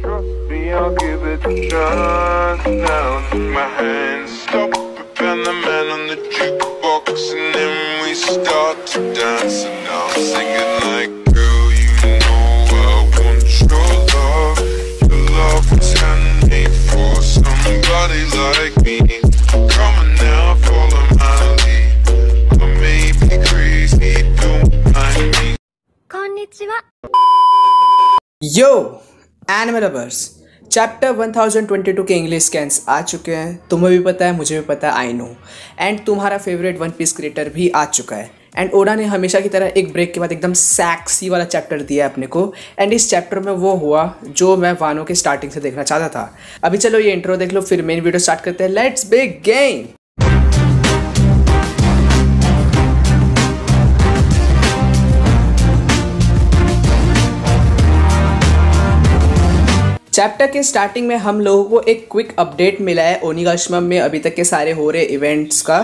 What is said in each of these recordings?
trust me, I'll give it a chance now. My hands stop and the man on the jukebox, and then we start to dance. And I'm singing like, girl, you know I want your love. Your love was handmade for somebody like me. Come on now, follow my lead. I crazy, don't mind me. Konnichiwa. Yo! Animal rubbers chapter 1022 के English scans आ चुके हैं तुम्हें भी पता है मुझे भी पता है आई नो एंड तुम्हारा फेवरेट वन पीस क्रिएटर भी आ चुका है एंड ओडा ने हमेशा की तरह एक ब्रेक के बाद एकदम सैक्सी वाला चैप्टर दिया है अपने को एंड इस चैप्टर में वो हुआ जो मैं वानों के स्टार्टिंग से देखना चाहता था अभी चलो ये इंट्रो देख लो फिर मेन वीडियो स्टार्ट करते हैं लेट्स बिगिन चैप्टर के स्टार्टिंग में हम लोगों को एक क्विक अपडेट मिला है ओनिगाश्मम में अभी तक के सारे हो रहे इवेंट्स का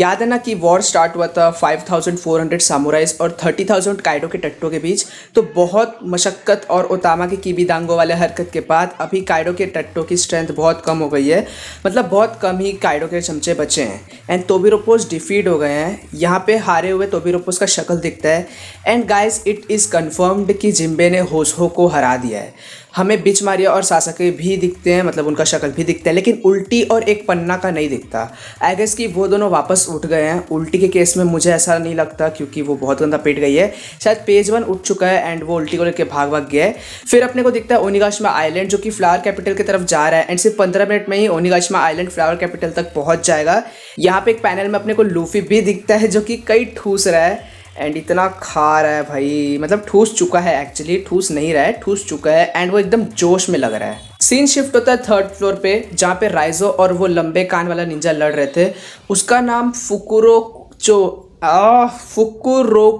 याद है ना कि वॉर स्टार्ट हुआ था 5,400 सामुराइज और 30,000 काइडो के टट्टों के बीच तो बहुत मशक्क़त और ओतामा के कीबी दांगों वाले हरकत के बाद अभी काइडो के टट्टों की स्ट्रेंथ बहुत कम हो गई है मतलब बहुत कम ही काइडो के चमचे बचे हैं एंड तोबीरोपोज़ डिफीट हो गए हैं यहाँ पर हारे हुए तोबीरोपोज़ का शक्ल दिखता है and guys it is confirmed कि जिम्बे ने होशो को हरा दिया है हमें बिच मारिया और सासके भी दिखते हैं मतलब उनका शक्ल भी दिखता है लेकिन उल्टी और एक पन्ना का नहीं दिखता आई गेस कि वो दोनों वापस उठ गए हैं उल्टी के केस में मुझे ऐसा नहीं लगता क्योंकि वो बहुत गंदा पेट गई है शायद पेज वन उठ चुका है एंड वो उल्टी को लेकर भाग भाग गया है फिर अपने को दिखता है ओनिगाशमा आइलैंड जो कि फ्लावर कैपिटल की तरफ जा रहा है एंड सिर्फ पंद्रह मिनट में ही ओनिगाशमा आइलैंड फ्लावर कैपिटल तक पहुंच जाएगा यहाँ पे एक पैनल में अपने को लूफी भी दिखता है जो कि कई ठूस रहा है एंड इतना खा रहा है भाई मतलब ठूस चुका है एक्चुअली ठूस नहीं रहा है ठूस चुका है एंड वो एकदम जोश में लग रहा है सीन शिफ्ट होता है थर्ड फ्लोर पे जहाँ पे राइजो और वो लंबे कान वाला निंजा लड़ रहे थे उसका नाम फुकुरो चो आ, फुकुरो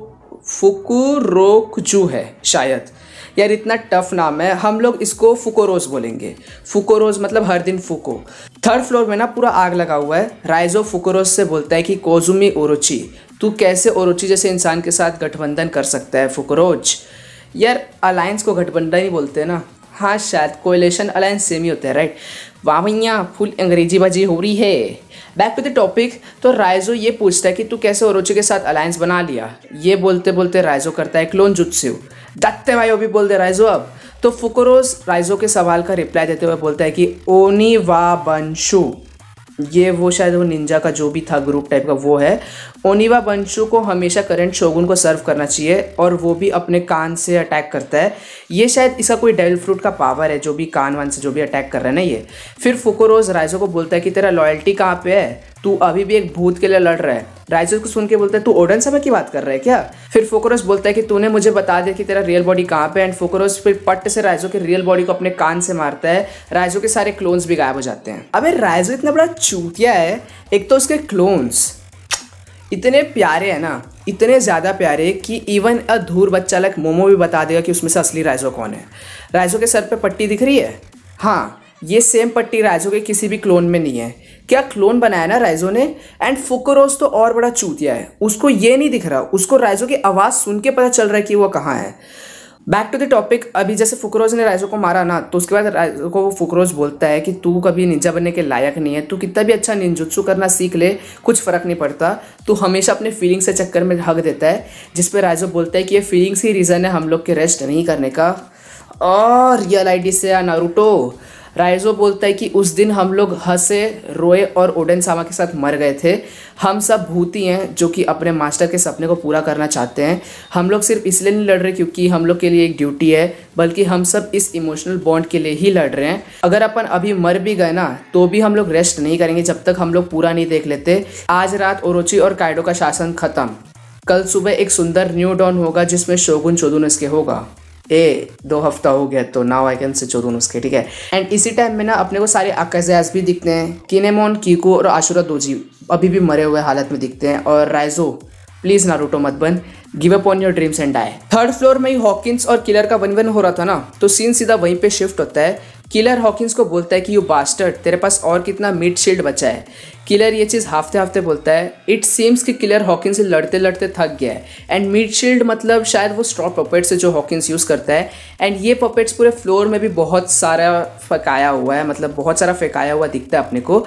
फुकुरोकजू है शायद यार इतना टफ नाम है हम लोग इसको फुकोरोज बोलेंगे फुकोरोज मतलब हर दिन फुको थर्ड फ्लोर में ना पूरा आग लगा हुआ है राइजो फुकोरोज से बोलता है कि कोजुमी ओरोची तू कैसे ओरुचि जैसे इंसान के साथ गठबंधन कर सकता है फुकरोज यार अलायंस को गठबंधन ही बोलते हैं ना हाँ शायद कोलेशन अलायंस सेम ही होता है राइट वाह भैया फुल अंग्रेजी बाजी हो रही है बैक टू द टॉपिक तो रायजो ये पूछता है कि तू कैसे और के साथ अलायंस बना लिया ये बोलते बोलते रायजो करता है क्लोन जुत्सु दत्ते भाई वो भी बोल दे रायजो अब तो फुकरोज राइजो के सवाल का रिप्लाई देते हुए बोलता है कि ओनी वा बंशु ये वो शायद वो निंजा का जो भी था ग्रुप टाइप का वो है ओनिवा बंशु को हमेशा करंट शोगुन को सर्व करना चाहिए और वो भी अपने कान से अटैक करता है ये शायद इसका कोई डेविल फ्रूट का पावर है जो भी कान वान से जो भी अटैक कर रहा है ना ये फिर फुकोरोज राइजो को बोलता है कि तेरा लॉयल्टी कहाँ पे है तू अभी भी एक भूत के लिए लड़ रहा है राइजो को सुन के बोलता है तू ओडन समय की बात कर रहा है क्या फिर फोकोरोस बोलता है कि तूने मुझे बता दिया कि तेरा रियल बॉडी कहाँ पे एंड फोकोरोस फिर पट्ट से राइजो के रियल बॉडी को अपने कान से मारता है राइजो के सारे क्लोन्स भी गायब हो जाते हैं अबे राइजो इतना बड़ा चूतिया है एक तो उसके क्लोन्स इतने प्यारे हैं ना इतने ज़्यादा प्यारे कि इवन अ धूर बच्चा लग मोमो भी बता देगा कि उसमें से असली राइजो कौन है राइजो के सर पे पट्टी दिख रही है हाँ ये सेम पट्टी राइजो के किसी भी क्लोन में नहीं है क्या क्लोन बनाया ना राइजो ने एंड फुकरोज तो और बड़ा चूतिया है उसको ये नहीं दिख रहा उसको राइजो की आवाज़ सुन के पता चल रहा है कि वो कहाँ है बैक टू द टॉपिक अभी जैसे फुकरोज ने राइजो को मारा ना तो उसके बाद राइजो को फुकरोज बोलता है कि तू कभी निंजा बनने के लायक नहीं है तू कितना भी अच्छा निंजुत्सु करना सीख ले कुछ फ़र्क नहीं पड़ता तू हमेशा अपने फीलिंग्स के चक्कर में हक देता है जिस पर राइजो बोलता है कि ये फीलिंग्स ही रीज़न है हम लोग के रेस्ट नहीं करने का और रियल आई डी से या नारूटो राइजो बोलता है कि उस दिन हम लोग हंसे रोए और ओडन सामा के साथ मर गए थे हम सब भूती हैं जो कि अपने मास्टर के सपने को पूरा करना चाहते हैं हम लोग सिर्फ इसलिए नहीं लड़ रहे क्योंकि हम लोग के लिए एक ड्यूटी है बल्कि हम सब इस इमोशनल बॉन्ड के लिए ही लड़ रहे हैं अगर अपन अभी मर भी गए ना तो भी हम लोग रेस्ट नहीं करेंगे जब तक हम लोग पूरा नहीं देख लेते आज रात ओरोची और काइडो का शासन खत्म कल सुबह एक सुंदर न्यू डॉन होगा जिसमें शोगुन चौदुन इसके होगा ए दो हफ्ता हो गया तो नाउ आई कैन से चोरून उसके ठीक है एंड इसी टाइम में ना अपने को सारे अकाजयाज भी दिखते हैं किनेमोन कीको और आशुरा दोजी अभी भी मरे हुए हालत में दिखते हैं और राइजो प्लीज़ नारूटो मत बन give up on your dreams and die third floor में ही हॉकिंस और किलर का वन वन हो रहा था ना तो सीन सीधा वहीं पे शिफ्ट होता है किलर हॉकिंस को बोलता है कि यू बास्टर्ड तेरे पास और कितना मिड शील्ड बचा है किलर ये चीज़ हाफते हाफते बोलता है इट सीम्स कि किलर हॉकिंस से लड़ते लड़ते थक गया है एंड मिड शील्ड मतलब शायद वो स्ट्रॉ पपेट्स है जो हॉकिंस यूज़ करता है एंड ये पपेट्स पूरे फ्लोर में भी बहुत सारा फकाया हुआ है मतलब बहुत सारा फेंकाया हुआ दिखता है अपने को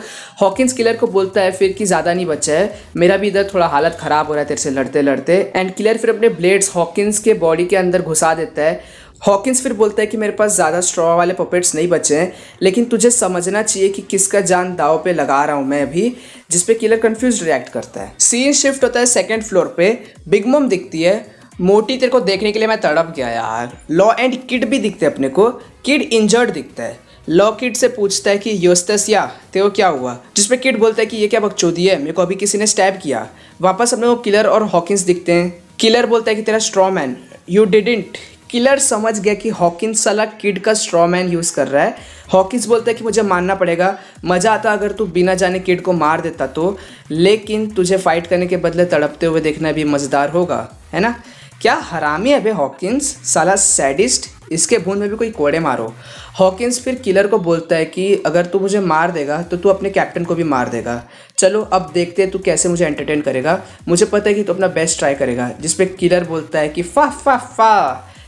हॉकिंस किलर को बोलता है फिर कि ज़्यादा नहीं बचा है मेरा भी इधर थोड़ा हालत ख़राब हो रहा है तेरे से लड़ते लड़ते एंड किलर फिर अपने ब्लेड्स हॉकिंस के बॉडी के अंदर घुसा देता है हॉकिंस फिर बोलता है कि मेरे पास ज़्यादा स्ट्रॉ वाले पपेट्स नहीं बचे हैं लेकिन तुझे समझना चाहिए कि किसका जान दाव पे लगा रहा हूँ मैं अभी जिसपे किलर कंफ्यूज रिएक्ट करता है सीन शिफ्ट होता है सेकेंड फ्लोर पे बिग मम दिखती है मोटी तेरे को देखने के लिए मैं तड़प गया यार लॉ एंड किड भी दिखते हैं अपने को किड इंजर्ड दिखता है लॉ किड से पूछता है कि योस्तस या तेो क्या हुआ जिसपे किड बोलता है कि ये क्या बकचोदी है मेरे को अभी किसी ने स्टैब किया वापस अपने को किलर और हॉकिंस दिखते हैं किलर बोलता है कि तेरा straw man you didn't Killer समझ गया कि हॉकिंस साला किड का स्ट्रॉमैन यूज़ कर रहा है हॉकिंस बोलता है कि मुझे मानना पड़ेगा मज़ा आता अगर तू बिना जाने किड को मार देता तो लेकिन तुझे फाइट करने के बदले तड़पते हुए देखना भी मज़ेदार होगा है ना क्या हरामी है भाई हॉकिंस साला सैडिस्ट इसके भून में भी कोई कोड़े मारो हॉकिंस फिर किलर को बोलता है कि अगर तू मुझे मार देगा तो तू अपने कैप्टन को भी मार देगा चलो अब देखते हैं तू कैसे मुझे एंटरटेन करेगा मुझे पता है कि तू अपना बेस्ट ट्राई करेगा जिसपे किलर बोलता है कि फा फा फा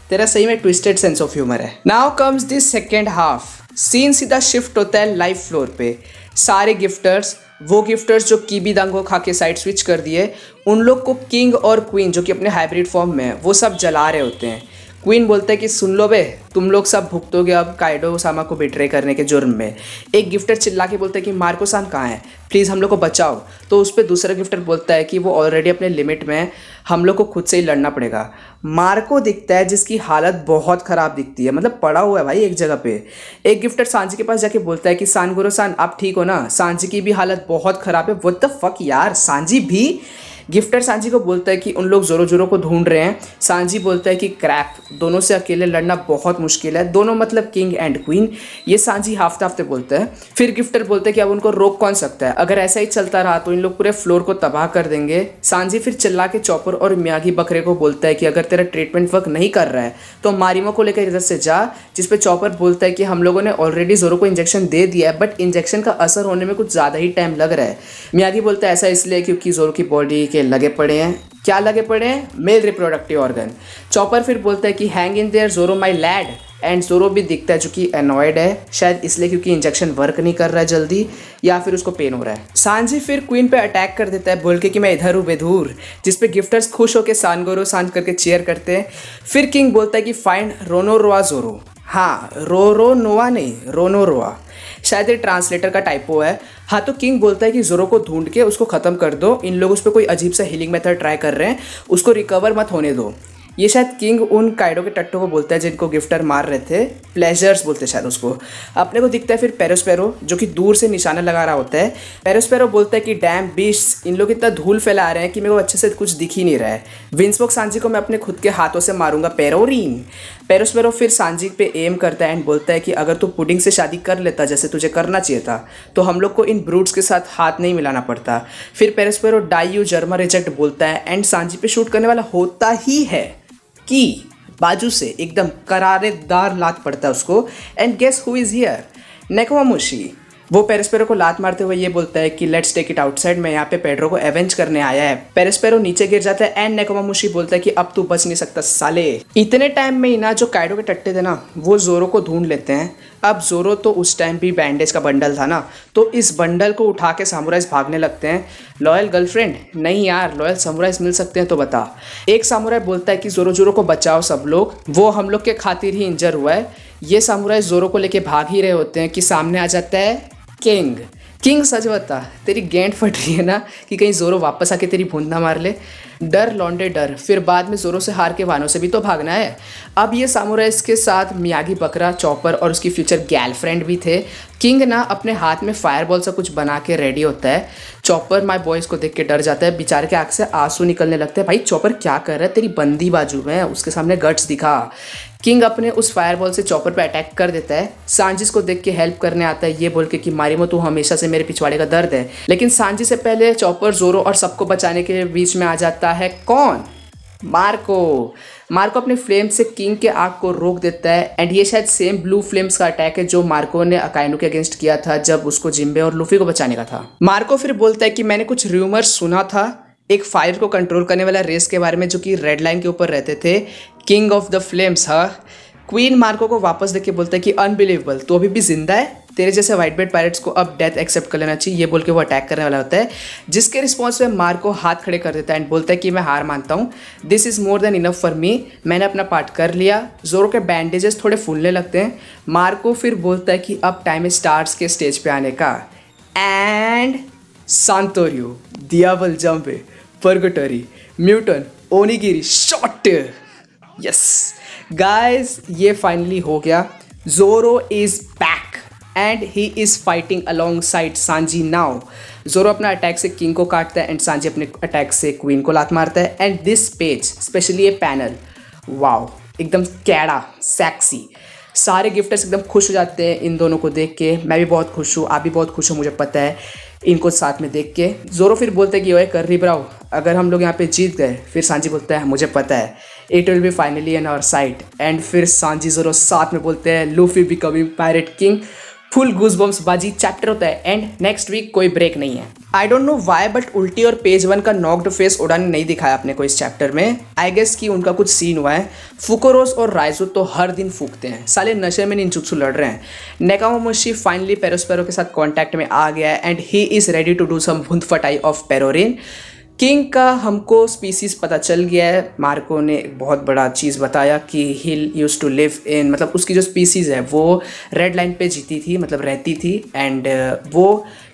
तेरा सही में ट्विस्टेड सेंस ऑफ ह्यूमर है now comes this second half scene सीधा शिफ्ट होता है लाइफ फ्लोर पे सारे गिफ्टर्स वो गिफ्टर्स जो कीबी दांगो खा के साइड स्विच कर दिए उन लोग को किंग और क्वीन जो कि अपने हाइब्रिड फॉर्म में है वो सब जला रहे होते हैं क्वीन बोलते हैं कि सुन लो बे तुम लोग सब भुगतोगे अब काइडो सामा को बिट्रे करने के जुर्म में एक गिफ्टर चिल्ला के बोलते हैं कि मार्को साम कहाँ है प्लीज़ हम लोग को बचाओ तो उस पर दूसरा गिफ्टर बोलता है कि वो ऑलरेडी अपने लिमिट में हम लोग को खुद से ही लड़ना पड़ेगा मार्को दिखता है जिसकी हालत बहुत ख़राब दिखती है मतलब पड़ा हुआ है भाई एक जगह पे एक गिफ्टर सांझी के पास जाके बोलता है कि गुरु सान आप ठीक हो ना सांझी की भी हालत बहुत ख़राब है वो द फक यार सांझी भी गिफ्टर सांझी को बोलता है कि उन लोग ज़ोरों ज़ोरों को ढूंढ रहे हैं सांझी बोलता है कि क्रैप दोनों से अकेले लड़ना बहुत मुश्किल है दोनों मतलब किंग एंड क्वीन ये सांझी हाफते हाफते बोलता है फिर गिफ्टर बोलते हैं कि अब उनको रोक कौन सकता है अगर ऐसा ही चलता रहा तो इन लोग पूरे फ्लोर को तबाह कर देंगे सांझी फिर चिल्ला के चौपर और म्यागी बकरे को बोलता है कि अगर तेरा ट्रीटमेंट वर्क नहीं कर रहा है तो मारिमो को लेकर इधर से जा जिसपे चौपर बोलता है कि हम लोगों ने ऑलरेडी ज़ोरों को इंजेक्शन दे दिया है बट इंजेक्शन का असर होने में कुछ ज़्यादा ही टाइम लग रहा है म्यागी बोलता है ऐसा इसलिए क्योंकि ज़ोरों की बॉडी के के लगे पड़े हैं क्या लगे पड़े हैं मेल रिप्रोडक्टिव ऑर्गन चॉपर फिर बोलता है कि हैंग इन देयर जोरो माई लैड एंड जोरो भी दिखता है जो कि एनॉयड है शायद इसलिए क्योंकि इंजेक्शन वर्क नहीं कर रहा है जल्दी या फिर उसको पेन हो रहा है सांझी फिर क्वीन पे अटैक कर देता है बोल के कि मैं इधर हूँ बेधूर जिसपे गिफ्टर्स खुश होकर सांगोरो सांझ करके चेयर करते हैं फिर किंग बोलता है कि फाइंड रोनो रोआ जोरो हाँ रो रो नोआ नहीं रोनो रोआ शायद ये ट्रांसलेटर का टाइपो है हाँ तो किंग बोलता है कि जोरो को ढूंढ के उसको ख़त्म कर दो इन लोग उस पर कोई अजीब सा हीलिंग मेथड ट्राई कर रहे हैं उसको रिकवर मत होने दो ये शायद किंग उन काइडो के टट्टों को बोलता है जिनको गिफ्टर मार रहे थे प्लेजर्स बोलते शायद उसको अपने को दिखता है फिर पेरोस्पेरो जो कि दूर से निशाना लगा रहा होता है पेरोस्पेरो बोलता है कि डैम बीस इन लोग इतना धूल फैला रहे हैं कि मेरे को अच्छे से कुछ दिख ही नहीं रहा है विंसबोक सांझी को मैं अपने खुद के हाथों से मारूंगा पेरोरिन पेरोस्पेरो फिर सांजी पे एम करता है एंड बोलता है कि अगर तू पुडिंग से शादी कर लेता जैसे तुझे करना चाहिए था तो हम लोग को इन ब्रूट्स के साथ हाथ नहीं मिलाना पड़ता फिर पेरोस्पेरो डाई यू जर्मा रिजेक्ट बोलता है एंड सांजी पे शूट करने वाला होता ही है कि बाजू से एकदम करारेदार लात पड़ता है उसको and guess who is here Nekomamushi वो पेरेस्पेरो को लात मारते हुए ये बोलता है कि लेट्स टेक इट आउटसाइड मैं यहाँ पे पेड्रो को एवेंज करने आया है पेरेस्पेरो नीचे गिर जाता है एंड मुशी बोलता है कि अब तू बच नहीं सकता साले इतने टाइम में ना जो काइडो के टट्टे थे ना वो जोरो को ढूंढ लेते हैं अब जोरो तो उस टाइम भी बैंडेज का बंडल था ना तो इस बंडल को उठा के सामुराइज भागने लगते हैं लॉयल गर्लफ्रेंड नहीं यार लॉयल सामुराइज मिल सकते हैं तो बता एक सामुराइज बोलता है कि जोरो जोरो को बचाओ सब लोग वो हम लोग के खातिर ही इंजर हुआ है ये सामुराइज जोरो को लेके भाग ही रहे होते हैं कि सामने आ जाता है किंग किंग सच बता तेरी गेंद फट रही है ना कि कहीं जोरो वापस आके तेरी भूंद ना मार ले डर लौंडे डर फिर बाद में जोरों से हार के वानों से भी तो भागना है अब ये सामुराइज के साथ मियागी बकरा चॉपर और उसकी फ्यूचर गर्लफ्रेंड भी थे किंग ना अपने हाथ में फायरबॉल सा कुछ बना के रेडी होता है चॉपर माई बॉयज को देख के डर जाता है बिचार के आँख से आंसू निकलने लगते हैं भाई चॉपर क्या कर रहा है तेरी बंदी बाजू में उसके सामने गट्स दिखा किंग अपने उस फायरबॉल से चॉपर पर अटैक कर देता है सांजिस को देख के हेल्प करने आता है ये बोल के कि मारिमो तू हमेशा से मेरे पिछवाड़े का दर्द है लेकिन सांजी से पहले चॉपर जोरो और सबको बचाने के बीच में आ जाता है कौन मार्को मार्को अपने फ्लेम से किंग के आग को रोक देता है एंड ये शायद सेम ब्लू फ्लेम्स का अटैक है जो मार्को ने अकाइनो के अगेंस्ट किया था जब उसको जिम्बे और लुफी को बचाने का था मार्को फिर बोलता है कि मैंने कुछ र्यूमर सुना था एक फायर को कंट्रोल करने वाला रेस के बारे में जो कि रेड लाइन के ऊपर रहते थे किंग ऑफ द फ्लेम्स हाँ क्वीन मार्को को वापस देख के बोलता है कि अनबिलीवेबल तो अभी भी जिंदा है तेरे जैसे व्हाइट बेड पायरेट्स को अब डेथ एक्सेप्ट कर लेना चाहिए ये बोल के वो अटैक करने वाला होता है जिसके रिस्पॉन्स में मार्को हाथ खड़े कर देता है एंड बोलता है कि मैं हार मानता हूँ this is more than enough for me मैंने अपना पार्ट कर लिया जोरों के बैंडेजेस थोड़े फूलने लगते हैं मार्को फिर बोलता है कि अब टाइम है स्टार्स के स्टेज पर आने का एंड सांतोरियो दिया बल जम्पे फर्गटरी म्यूटन ओनीगिरी शॉट यस गाइस ये फाइनली हो गया Zoro is back and he is fighting alongside Sanji now Zoro अपना अटैक से किंग को काटता है एंड सांझी अपने अटैक से क्वीन को लात मारता है एंड दिस पेज स्पेशली ये पैनल वाओ एकदम कैड़ा सेक्सी सारे गिफ्टर्स एकदम खुश हो जाते हैं इन दोनों को देख के मैं भी बहुत खुश हूँ आप भी बहुत खुश हो मुझे पता है इनको साथ में देख के जोरो फिर बोलते कि ओए कर्री ब्राउ अगर हम लोग यहाँ पे जीत गए फिर सांझी बोलते हैं मुझे पता है it will be finally an hour sight and फिर सांझी जोरो साथ में बोलते हैं Luffy becoming pirate king full goosebumps बाजी चैप्टर होता है एंड नेक्स्ट वीक कोई ब्रेक नहीं है I don't know why but उल्टी और पेज वन का नॉक्ड फेस ओडा ने नहीं दिखाया अपने को इस चैप्टर में आई गेस कि उनका कुछ सीन हुआ है फुकोरोस और राइजो तो हर दिन फूकते हैं साले नशे में निंजुत्सु लड़ रहे हैं नेकामोशी फाइनली पेरोस्पेरो के साथ कॉन्टैक्ट में आ गया है and he is ready to do some फटाई ऑफ पेरोरिन किंग का हमको स्पीसीज पता चल गया है मार्को ने एक बहुत बड़ा चीज़ बताया कि he use to live in मतलब उसकी जो स्पीसीज़ है वो रेड लाइन पे जीती थी मतलब रहती थी एंड uh, वो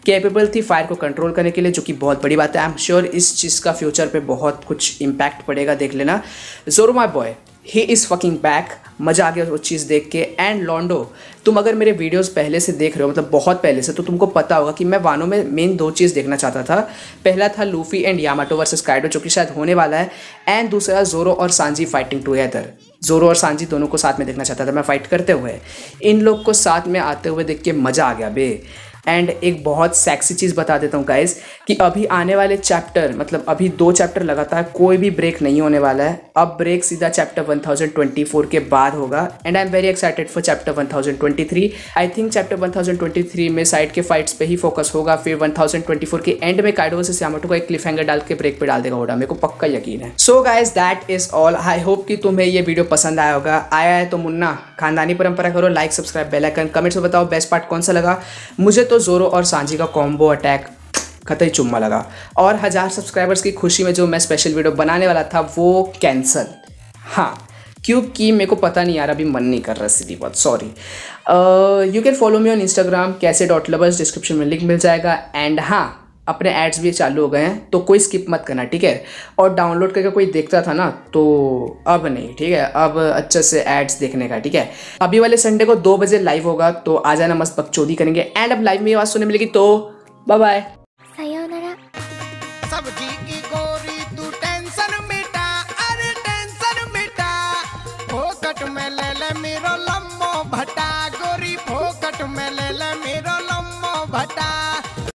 कैपेबल थी फायर को कंट्रोल करने के लिए जो कि बहुत बड़ी बात है आई एम श्योर इस चीज़ का फ्यूचर पे बहुत कुछ इम्पैक्ट पड़ेगा देख लेना Zoro my boy he is fucking back मज़ा आ गया वो चीज़ देख के एंड लॉन्डो तुम अगर मेरे वीडियोस पहले से देख रहे हो मतलब बहुत पहले से तो तुमको पता होगा कि मैं वानों में मेन दो चीज़ देखना चाहता था पहला था Luffy and Yamato versus Kaido जो कि शायद होने वाला है एंड दूसरा जोरो और सांजी फाइटिंग टुगेदर जोरो और सांजी दोनों को साथ में देखना चाहता था मैं फ़ाइट करते हुए इन लोग को साथ में आते हुए देख के मज़ा आ गया बे एंड एक बहुत सेक्सी चीज़ बता देता हूँ गाइज कि अभी आने वाले चैप्टर मतलब अभी दो चैप्टर लगातार कोई भी ब्रेक नहीं होने वाला है अब ब्रेक सीधा चैप्टर 1024 के बाद होगा and I am very excited for chapter 1023 I think chapter 1023 में साइड के फाइट्स पे ही फोकस होगा फिर 1024 के एंड में काइडो से सामोटो का एक क्लिफ हैंगर डाल के ब्रेक पे डाल देगा ओडा मेरे को पक्का यकीन है so guys that is all I hope कि तुम्हें ये वीडियो पसंद आया होगा आया है तो मुन्ना खानदानी परंपरा करो लाइक सब्सक्राइब बेलाइकन कमेंट्स में बताओ बेस्ट पार्ट कौन सा लगा मुझे तो तो जोरो और सांझी का कॉम्बो अटैक ही चुम्मा लगा और हज़ार सब्सक्राइबर्स की खुशी में जो मैं स्पेशल वीडियो बनाने वाला था वो कैंसिल हाँ क्योंकि मेरे को पता नहीं यार अभी मन नहीं कर रहा सीधी बात sorry you can follow me on Instagram कैसे डॉट लवर्स डिस्क्रिप्शन में लिंक मिल जाएगा एंड हाँ अपने एड्स भी चालू हो गए हैं तो कोई स्किप मत करना ठीक है और डाउनलोड करके कोई देखता था ना तो अब नहीं ठीक है अब अच्छे से एड्स देखने का ठीक है अभी वाले संडे को दो बजे लाइव होगा तो आ जाना मस्त बकचोदी करेंगे एंड अब लाइव में आवाज़ सुनने मिलेगी तो बाय बाय